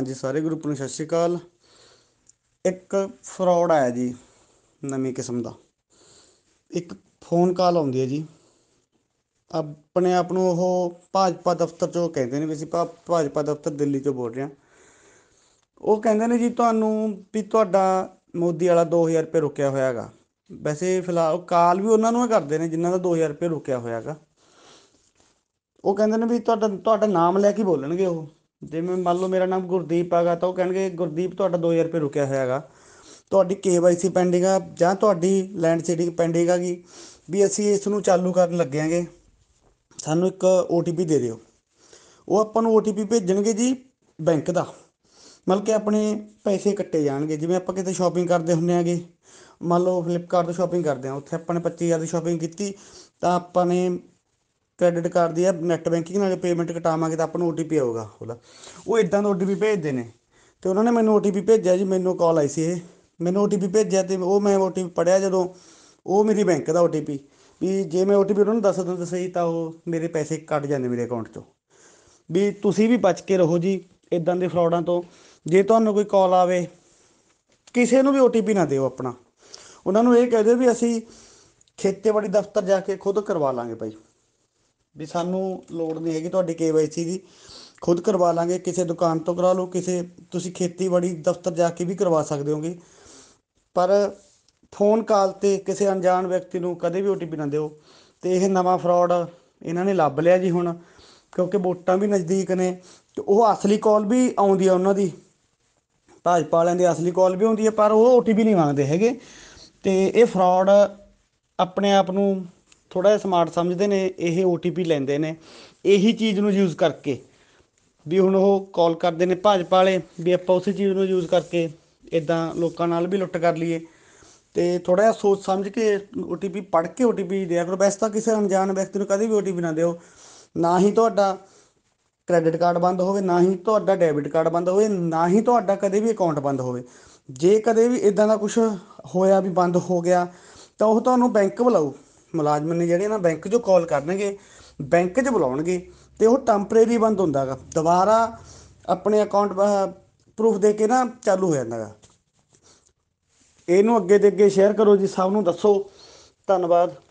ਹਾਂਜੀ ਸਾਰੇ ਗਰੁੱਪ ਨੂੰ ਸਤਿ ਸ਼੍ਰੀ ਅਕਾਲ ਇੱਕ ਫਰਾਡ ਆਇਆ ਜੀ ਨਵੀਂ ਕਿਸਮ ਦਾ ਇੱਕ ਫੋਨ ਕਾਲ ਆਉਂਦੀ ਹੈ ਜੀ ਆਪਣੇ ਆਪ ਨੂੰ ਉਹ ਭਾਜਪਾ ਦਫ਼ਤਰ ਚੋਂ ਕਹਿੰਦੇ ਨੇ ਵੀ ਅਸੀਂ ਭਾਜਪਾ ਦਫ਼ਤਰ ਦਿੱਲੀ ਚੋਂ ਬੋਲ ਰਹੇ ਹਾਂ ਉਹ ਕਹਿੰਦੇ ਨੇ ਜੀ ਤੁਹਾਨੂੰ ਵੀ ਤੁਹਾਡਾ ਮੋਦੀ ਵਾਲਾ 2000 ਰੁਪਏ ਰੁਕਿਆ ਹੋਇਆ ਹੈਗਾ ਵੈਸੇ ਫਿਲਹਾਲ ਉਹ ਕਾਲ ਵੀ ਉਹਨਾਂ ਨੂੰ ਹੀ ਕਰਦੇ ਨੇ ਜਿਨ੍ਹਾਂ ਦਾ 2000 ਰੁਪਏ ਰੁਕਿਆ ਹੋਇਆ ਹੈਗਾ ਉਹ ਕਹਿੰਦੇ ਨੇ ਵੀ ਤੁਹਾਡਾ ਤੁਹਾਡਾ ਨਾਮ ਲੈ ਕੇ ਹੀ ਬੋਲਣਗੇ ਉਹ ਜਿਵੇਂ ਮੰਨ ਲਓ ਮੇਰਾ ਨਾਮ ਗੁਰਦੀਪ ਹੈਗਾ ਤਾਂ ਉਹ ਕਹਿਣਗੇ ਗੁਰਦੀਪ ਤੁਹਾਡਾ 2000 ਰੁਪਏ ਰੁਕਿਆ ਹੋਇਆ ਹੈਗਾ ਤੁਹਾਡੀ ਕੇਵਾਈਸੀ ਪੈਂਡਿੰਗ ਆ ਜਾਂ ਤੁਹਾਡੀ ਲੈਂਡ ਸੀਡਿੰਗ ਪੈਂਡਿੰਗ ਹੈਗੀ ਵੀ ਅਸੀਂ ਇਸ ਨੂੰ ਚਾਲੂ ਕਰਨ ਲੱਗਿਆਂਗੇ ਸਾਨੂੰ ਇੱਕ OTP ਦੇ ਦਿਓ ਉਹ ਆਪਾਂ ਨੂੰ OTP ਭੇਜਣਗੇ ਜੀ ਬੈਂਕ ਦਾ ਮਤਲਬ ਕਿ ਆਪਣੇ ਪੈਸੇ ਕੱਟੇ ਜਾਣਗੇ ਜਿਵੇਂ ਆਪਾਂ ਕਿਤੇ ਸ਼ਾਪਿੰਗ ਕਰਦੇ ਹੁੰਨੇ ਆਗੇ ਮੰਨ ਲਓ ਫਲਿੱਪਕਾਰਟ ਤੋਂ ਸ਼ਾਪਿੰਗ ਕਰਦੇ ਆ ਉੱਥੇ ਆਪਾਂ ਨੇ 25000 ਦੀ ਸ਼ਾਪਿੰਗ ਕੀਤੀ ਤਾਂ ਆਪਾਂ ਨੇ ਕ੍ਰੈਡਿਟ ਕਾਰਡ ਦੀ ਨੈਟ ਬੈਂਕਿੰਗ ਨਾਲ ਪੇਮੈਂਟ ਕਟਾਵਾਂਗੇ ਤਾਂ ਆਪਾਂ ਨੂੰ OTP ਆਊਗਾ ਉਹਦਾ ਉਹ ਇਦਾਂ ਦਾ OTP ਭੇਜਦੇ ਨੇ ਤੇ ਉਹਨਾਂ ਨੇ ਮੈਨੂੰ OTP ਭੇਜਿਆ ਜੀ ਮੈਨੂੰ ਕਾਲ ਆਈ ਸੀ ਇਹ ਮੈਨੂੰ OTP ਭੇਜਿਆ ਤੇ ਉਹ ਮੈਂ OTP ਪੜਿਆ ਜਦੋਂ ਉਹ ਮੇਰੀ ਬੈਂਕ ਦਾ OTP ਵੀ ਜੇ ਮੈਂ OTP ਉਹਨਾਂ ਨੂੰ ਦੱਸ ਦਿੰਦਾ ਸਹੀ ਤਾਂ ਉਹ ਮੇਰੇ ਪੈਸੇ ਕੱਟ ਜਾਂਦੇ ਮੇਰੇ ਅਕਾਊਂਟ ਚੋਂ ਵੀ ਤੁਸੀਂ ਵੀ ਬਚ ਕੇ ਰਹੋ ਜੀ ਇਦਾਂ ਦੇ ਫਰਾਡਾਂ ਤੋਂ ਜੇ ਤੁਹਾਨੂੰ ਕੋਈ ਕਾਲ ਆਵੇ ਕਿਸੇ ਨੂੰ ਵੀ OTP ਨਾ ਦਿਓ ਆਪਣਾ ਉਹਨਾਂ ਨੂੰ ਇਹ ਕਹਿ ਦਿਓ ਵੀ ਅਸੀਂ ਖੇਤੀਬਾੜੀ ਦਫ਼ਤਰ ਜਾ ਕੇ ਖੁਦ ਕਰਵਾ ਲਾਂਗੇ ਭਾਈ ਵੀ ਸਾਨੂੰ ਲੋੜ ਨਹੀਂ ਹੈਗੀ ਤੁਹਾਡੀ ਕੇਵਾਈਸੀ ਦੀ ਖੁਦ ਕਰਵਾ ਲਾਂਗੇ ਕਿਸੇ ਦੁਕਾਨ ਤੋਂ ਕਰਾ ਲਓ ਕਿਸੇ ਤੁਸੀਂ ਖੇਤੀਬਾੜੀ ਦਫ਼ਤਰ ਜਾ ਕੇ ਵੀ ਕਰਵਾ ਸਕਦੇ ਹੋਗੇ ਪਰ ਫੋਨ ਕਾਲ ਤੇ ਕਿਸੇ ਅਣਜਾਣ ਵਿਅਕਤੀ ਨੂੰ ਕਦੇ ਵੀ ਓਟੀਪੀ ਨਾ ਦਿਓ ਤੇ ਇਹ ਨਵਾਂ ਫਰਾਡ ਇਹਨਾਂ ਨੇ ਲੱਭ ਲਿਆ ਜੀ ਹੁਣ ਕਿਉਂਕਿ ਵੋਟਾਂ ਵੀ ਨਜ਼ਦੀਕ ਨੇ ਤੇ ਉਹ ਅਸਲੀ ਕਾਲ ਵੀ ਆਉਂਦੀ ਆ ਉਹਨਾਂ ਦੀ ਭਾਜਪਾ ਵਾਲਿਆਂ ਦੀ ਅਸਲੀ ਕਾਲ ਵੀ ਆਉਂਦੀ ਹੈ ਪਰ ਉਹ ਓਟੀਪੀ ਨਹੀਂ ਮੰਗਦੇ ਹੈਗੇ ਤੇ ਇਹ ਫਰਾਡ ਆਪਣੇ ਆਪ ਨੂੰ ਥੋੜਾ ਜਿਹਾ ਸਮਾਰਟ ਸਮਝਦੇ ਨੇ ਇਹ OTP ਲੈਂਦੇ ਨੇ ਇਹੀ ਚੀਜ਼ ਨੂੰ ਯੂਜ਼ ਕਰਕੇ ਵੀ ਹੁਣ ਉਹ ਕਾਲ ਕਰਦੇ ਨੇ ਭਾਜਪਾ ਵਾਲੇ ਵੀ ਆਪਾਂ ਉਸੇ ਚੀਜ਼ ਨੂੰ ਯੂਜ਼ ਕਰਕੇ ਇਦਾਂ ਲੋਕਾਂ ਨਾਲ ਵੀ ਲੁੱਟ ਕਰ ਲਈਏ ਤੇ ਥੋੜਾ ਜਿਹਾ ਸੋਚ ਸਮਝ ਕੇ OTP ਪੜ੍ਹ ਕੇ OTP ਦੇਆ ਕਰੋ ਵੈਸੇ ਤਾਂ ਕਿਸੇ ਅਣਜਾਣ ਵਿਅਕਤੀ ਨੂੰ ਕਦੇ ਵੀ OTP ਨਾ ਦਿਓ ਨਾ ਹੀ ਤੁਹਾਡਾ ਕ੍ਰੈਡਿਟ ਕਾਰਡ ਬੰਦ ਹੋਵੇ ਨਾ ਹੀ ਤੁਹਾਡਾ ਡੈਬਿਟ ਕਾਰਡ ਬੰਦ ਹੋਵੇ ਨਾ ਹੀ ਤੁਹਾਡਾ ਕਦੇ ਵੀ ਅਕਾਊਂਟ ਬੰਦ ਹੋਵੇ ਜੇ ਕਦੇ ਵੀ ਇਦਾਂ ਦਾ ਕੁਝ ਹੋਇਆ ਵੀ ਬੰਦ ਹੋ ਗਿਆ ਤਾਂ ਉਹ ਤੁਹਾਨੂੰ ਬੈਂਕ ਬੁਲਾਓ ਮੁਲਾਜ਼ਮ ਨੇ ਜਿਹੜੇ ਨਾ ਬੈਂਕ 'ਚੋਂ ਕਾਲ ਕਰਨਗੇ ਬੈਂਕ 'ਚ ਬੁਲਾਉਣਗੇ ਤੇ ਉਹ ਟੈਂਪਰੇਰੀ ਬੰਦ ਹੁੰਦਾਗਾ ਦੁਬਾਰਾ ਆਪਣੇ ਅਕਾਊਂਟ ਪ੍ਰੂਫ ਦੇ ਕੇ ਨਾ ਚਾਲੂ ਹੋ ਜਾਂਦਾਗਾ ਇਹਨੂੰ ਅੱਗੇ ਤੇ ਅੱਗੇ ਸ਼ੇਅਰ ਕਰੋ ਜੀ ਸਭ ਨੂੰ ਦੱਸੋ ਧੰਨਵਾਦ